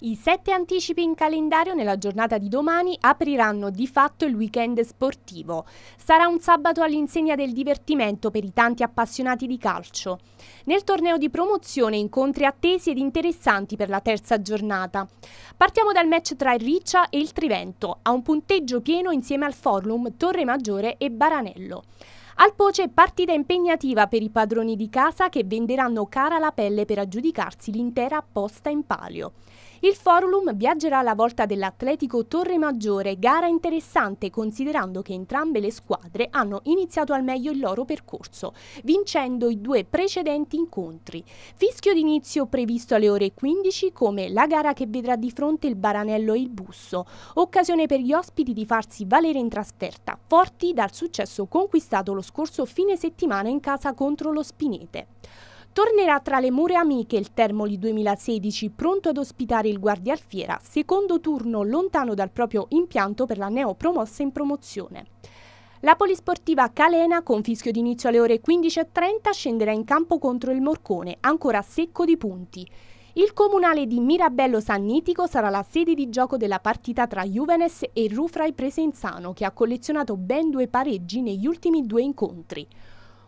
I sette anticipi in calendario nella giornata di domani apriranno di fatto il weekend sportivo. Sarà un sabato all'insegna del divertimento per i tanti appassionati di calcio. Nel torneo di promozione incontri attesi ed interessanti per la terza giornata. Partiamo dal match tra il Riccia e il Trivento, a un punteggio pieno insieme al Forlum, Torre Maggiore e Baranello. Al Poce partita impegnativa per i padroni di casa che venderanno cara la pelle per aggiudicarsi l'intera posta in palio. Il Forum viaggerà alla volta dell'Atletico Torre Maggiore, gara interessante considerando che entrambe le squadre hanno iniziato al meglio il loro percorso, vincendo i due precedenti incontri. Fischio d'inizio previsto alle ore 15 come la gara che vedrà di fronte il Baranello e il Busso, occasione per gli ospiti di farsi valere in trasferta, forti dal successo conquistato lo scorso scorso fine settimana in casa contro lo Spinete. Tornerà tra le mura amiche il Termoli 2016 pronto ad ospitare il Guardia Alfiera, secondo turno lontano dal proprio impianto per la neopromossa in promozione. La polisportiva Calena, con fischio d'inizio alle ore 15.30, scenderà in campo contro il Morcone, ancora secco di punti. Il comunale di Mirabello Sannitico sarà la sede di gioco della partita tra Juvenes e Rufrai Presenzano, che ha collezionato ben due pareggi negli ultimi due incontri.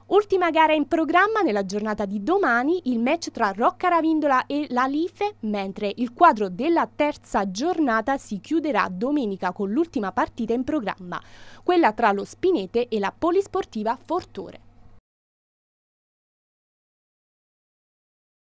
Ultima gara in programma nella giornata di domani, il match tra Rocca Ravindola e l'Alife, mentre il quadro della terza giornata si chiuderà domenica con l'ultima partita in programma, quella tra lo Spinete e la Polisportiva Fortore.